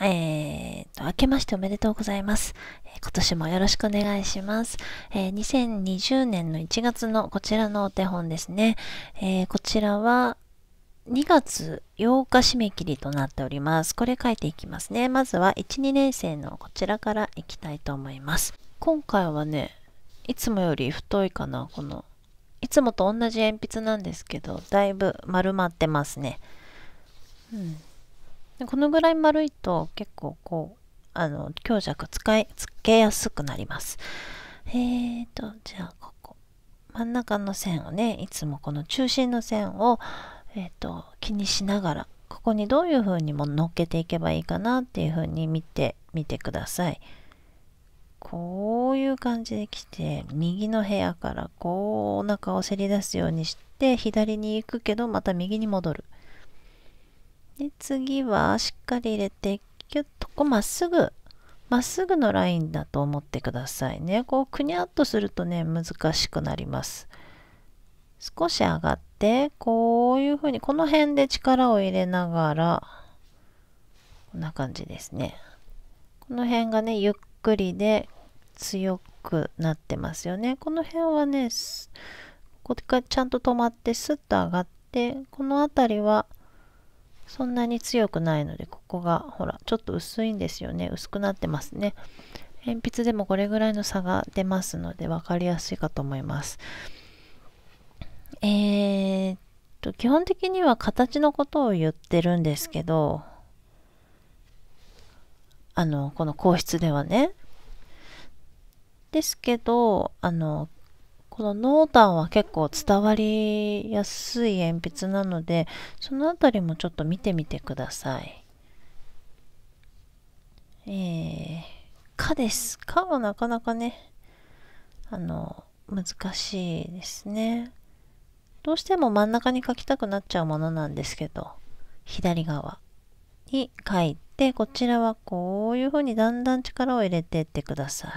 えー、と、明けましておめでとうございます。え今年もよろしくお願いします、えー。2020年の1月のこちらのお手本ですね。えー、こちらは2月8日締め切りとなっております。これ書いていきますね。まずは1、2年生のこちらからいきたいと思います。今回はね、いつもより太いかな、この。いつもと同じ鉛筆なんですけど、だいぶ丸まってますね。うん、でこのぐらい丸いと結構こうあの強弱使いつけやすくなりますえーとじゃあここ真ん中の線をねいつもこの中心の線を、えーと、気にしながらここにどういうふうにも乗っけていけばいいかなっていうふうに見てみてくださいこういう感じで来て右の部屋からこうお腹をせり出すようにして左に行くけどまた右に戻るで次はしっかり入れてキュッとこうまっすぐまっすぐのラインだと思ってくださいねこうくにゃっとするとね難しくなります少し上がってこういうふうにこの辺で力を入れながらこんな感じですねこの辺がねゆっくりで強くなってますよねこの辺はねここでちゃんと止まってスッと上がってこの辺りはそんなに強くないのでここがほらちょっと薄いんですよね薄くなってますね鉛筆でもこれぐらいの差が出ますので分かりやすいかと思いますえー、っと基本的には形のことを言ってるんですけどあのこの皇室ではねですけどあのこの濃淡は結構伝わりやすい鉛筆なのでそのあたりもちょっと見てみてください。えー、かです。かはなかなかね、あの、難しいですね。どうしても真ん中に書きたくなっちゃうものなんですけど、左側に書いて、こちらはこういう風にだんだん力を入れていってください。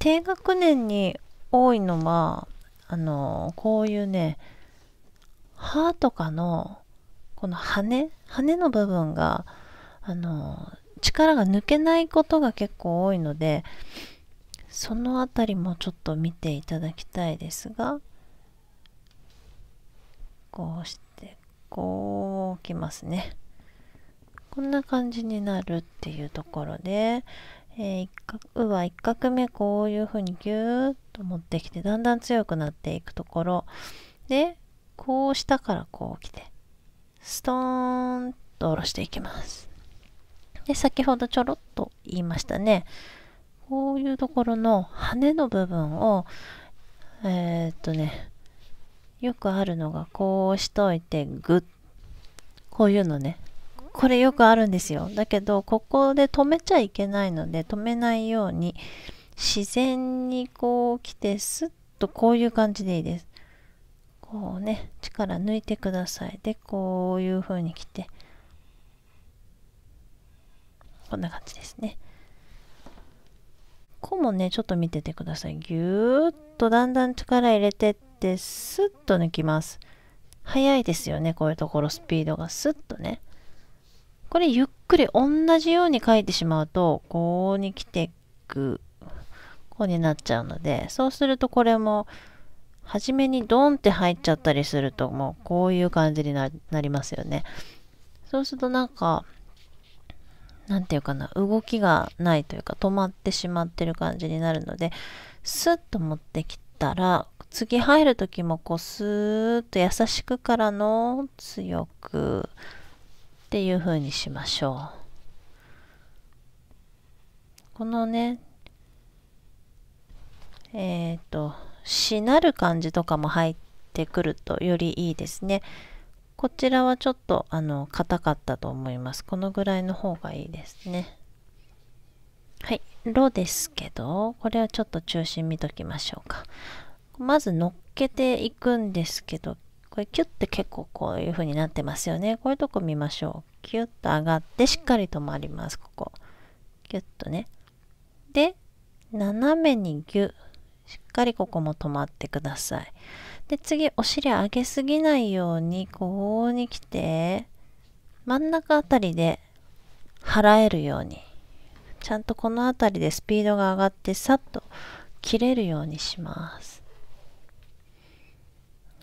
低学年に多いのは、あの、こういうね、歯とかの、この羽、羽の部分が、あの、力が抜けないことが結構多いので、そのあたりもちょっと見ていただきたいですが、こうして、こうきますね。こんな感じになるっていうところで、えー、うは1画目こういうふうにギューッと持ってきてだんだん強くなっていくところでこう下からこう来てストーンと下ろしていきますで先ほどちょろっと言いましたねこういうところの羽の部分をえー、っとねよくあるのがこうしといてグッこういうのねこれよくあるんですよだけどここで止めちゃいけないので止めないように自然にこう来てスッとこういう感じでいいですこうね力抜いてくださいでこういう風に来てこんな感じですねここもねちょっと見ててくださいぎゅーっとだんだん力入れてってスッと抜きます速いですよねこういうところスピードがスッとねこれゆっくり同じように書いてしまうと、こうに来てく、こうになっちゃうので、そうするとこれも、初めにドンって入っちゃったりすると、もうこういう感じになりますよね。そうするとなんか、何て言うかな、動きがないというか、止まってしまってる感じになるので、スッと持ってきたら、次入る時もこう、スーッと優しくからの強く、っていう風にしましょうこのねえっ、ー、と「しなる」感じとかも入ってくるとよりいいですねこちらはちょっとあの硬かったと思いますこのぐらいの方がいいですねはい「ろ」ですけどこれはちょっと中心見ときましょうかまず乗っけていくんですけどこれキュッて結構こういう風になってますよねこういうとこ見ましょうキュッと上がってしっかり止まりますここキュッとねで斜めにギュしっかりここも止まってくださいで次お尻上げすぎないようにこうに来て真ん中あたりで払えるようにちゃんとこの辺りでスピードが上がってさっと切れるようにします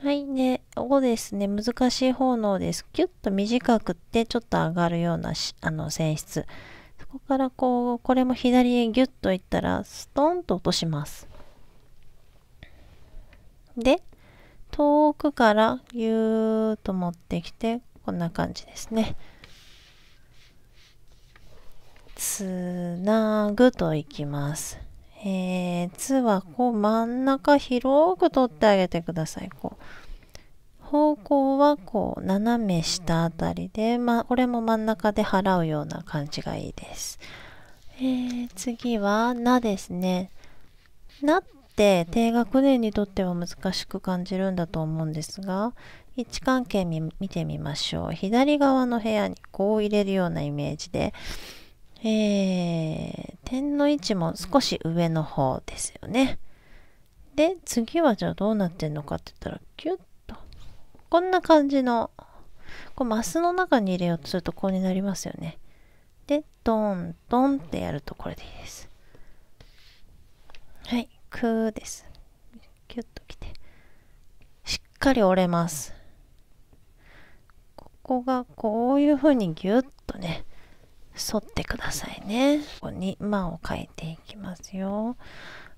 はい。で、こですね。難しい方のです。キュッと短くってちょっと上がるようなあの性質。そこからこう、これも左へギュッといったら、ストンと落とします。で、遠くからぎゅーっと持ってきて、こんな感じですね。つなぐといきます。えー、つはこう真ん中広く取ってあげてください。こう方向はこう斜め下あたりで、まあ、これも真ん中で払うような感じがいいです。えー、次は「な」ですね。「な」って低学年にとっては難しく感じるんだと思うんですが位置関係見てみましょう。左側の部屋にこう入れるようなイメージでえー、点の位置も少し上の方ですよね。で、次はじゃあどうなってんのかって言ったら、キュッと。こんな感じの、こうマスの中に入れようとするとこうになりますよね。で、トントンってやるとこれでいいです。はい、クーです。キュッときて。しっかり折れます。ここがこういう風にギュッとね、沿ってくださいねここに間を書いていきますよ、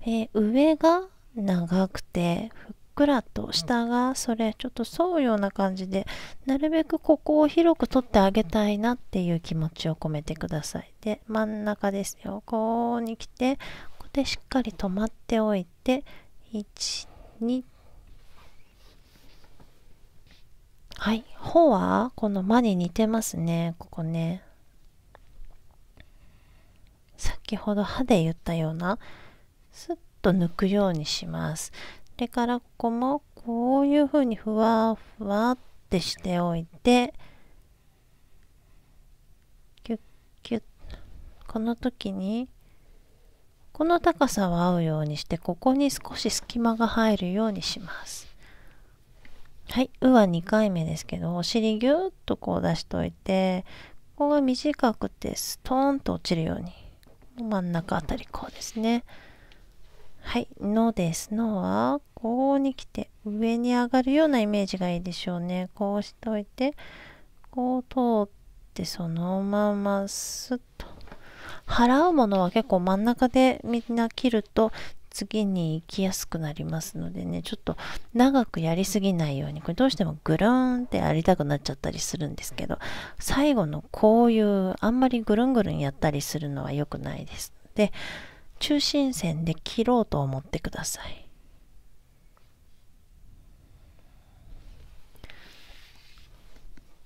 えー、上が長くてふっくらと下がそれちょっと沿うような感じでなるべくここを広く取ってあげたいなっていう気持ちを込めてくださいで真ん中ですよここに来てここでしっかり止まっておいて12はい「ほ」はこの「ま」に似てますねここね先ほど歯で言ったようなスッと抜くようにしますそれからここもこういうふうにふわふわってしておいてキュッキュッこの時にこの高さは合うようにしてここに少し隙間が入るようにしますはい「う」は2回目ですけどお尻ギュッとこう出しといてここが短くてストーンと落ちるように真ん中あたりこうですねはい「の」です「の」はこうに来て上に上がるようなイメージがいいでしょうねこうしておいてこう通ってそのまますっと払うものは結構真ん中でみんな切ると次に行きやすくなりますのでねちょっと長くやりすぎないようにこれどうしてもぐるんってやりたくなっちゃったりするんですけど最後のこういうあんまりぐるんぐるんやったりするのは良くないですで中心線で切ろうと思ってください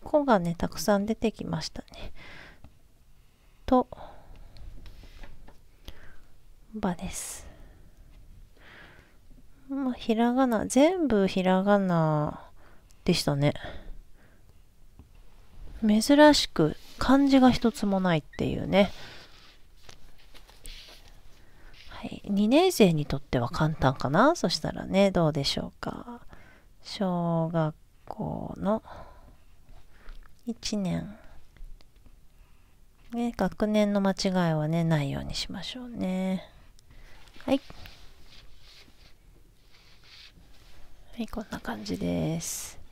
子がねたくさん出てきましたねと「ば」ですまあ、ひらがな、全部ひらがなでしたね。珍しく漢字が一つもないっていうね。はい、2年生にとっては簡単かなそしたらね、どうでしょうか。小学校の1年。ね、学年の間違いはね、ないようにしましょうね。はい。はいこんな感じです